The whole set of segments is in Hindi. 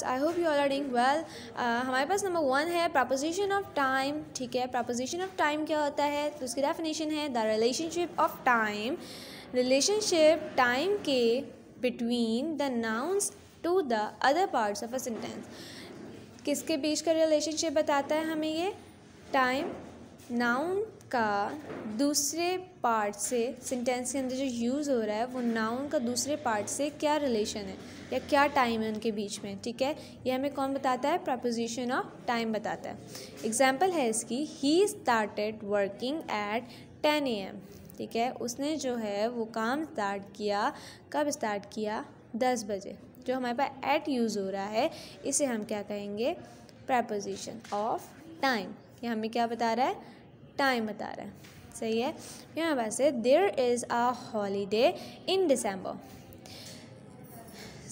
podcast I hope you all are doing well हमारे पास नंबर वन है प्रपोजिशन ऑफ टाइम ठीक है प्रपोजिशन ऑफ टाइम क्या होता है तो उसकी डेफिनेशन है the relationship of time relationship time के between the nouns to the other parts of a sentence किसके बीच का रिलेशनशिप बताता है हमें ये टाइम नाउन का दूसरे पार्ट से सेंटेंस के अंदर जो यूज़ हो रहा है वो नाउन का दूसरे पार्ट से क्या रिलेशन है या क्या टाइम है उनके बीच में ठीक है ये हमें कौन बताता है प्रपोजिशन ऑफ टाइम बताता है एग्जाम्पल है इसकी he started working at ten A M ठीक है उसने जो है वो काम स्टार्ट किया कब स्टार्ट किया दस बजे जो हमारे पास एट यूज़ हो रहा है इसे हम क्या कहेंगे प्रपोजिशन ऑफ टाइम कि हमें क्या बता रहा है टाइम बता रहा है सही है यहाँ हमारे there is a holiday in December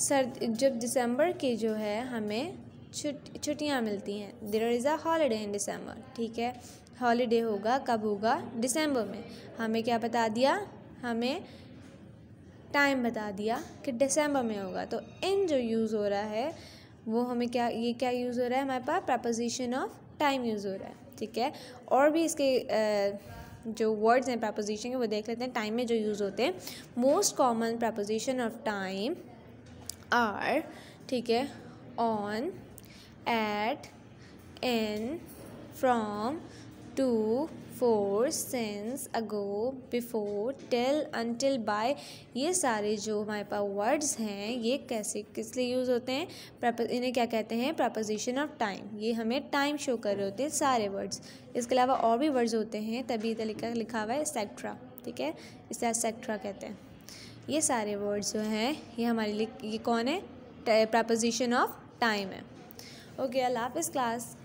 sir जब दिसंबर की जो है हमें छुट छुट्टियाँ मिलती हैं there is a holiday in दिसंबर ठीक है हॉलीडे होगा कब होगा दिसंबर में हमें क्या बता दिया हमें टाइम बता दिया कि दिसंबर में होगा तो इन जो यूज़ हो रहा है वो हमें क्या ये क्या यूज़ हो रहा है हमारे पास प्रपोजिशन ऑफ टाइम यूज़ हो रहा है ठीक है और भी इसके जो वर्ड्स हैं प्रपोजिशन के वो देख लेते हैं टाइम में जो यूज़ होते हैं most common preposition of time are ठीक है on at in from to for since ago before till until by ये सारे जो हमारे पास वर्ड्स हैं ये कैसे किस लिए यूज़ होते हैं इन्हें क्या कहते हैं प्रपोजिशन ऑफ टाइम ये हमें टाइम शो कर रहे होते हैं सारे वर्ड्स इसके अलावा और भी वर्ड्स होते हैं तभी तरीका लिखा हुआ है सेक्ट्रा ठीक है इसे सेक्ट्रा कहते हैं ये सारे वर्ड्स जो हैं ये हमारे लिए ये कौन है प्रपोजिशन ऑफ टाइम है ओके अल्लाह हाफ इस क्लास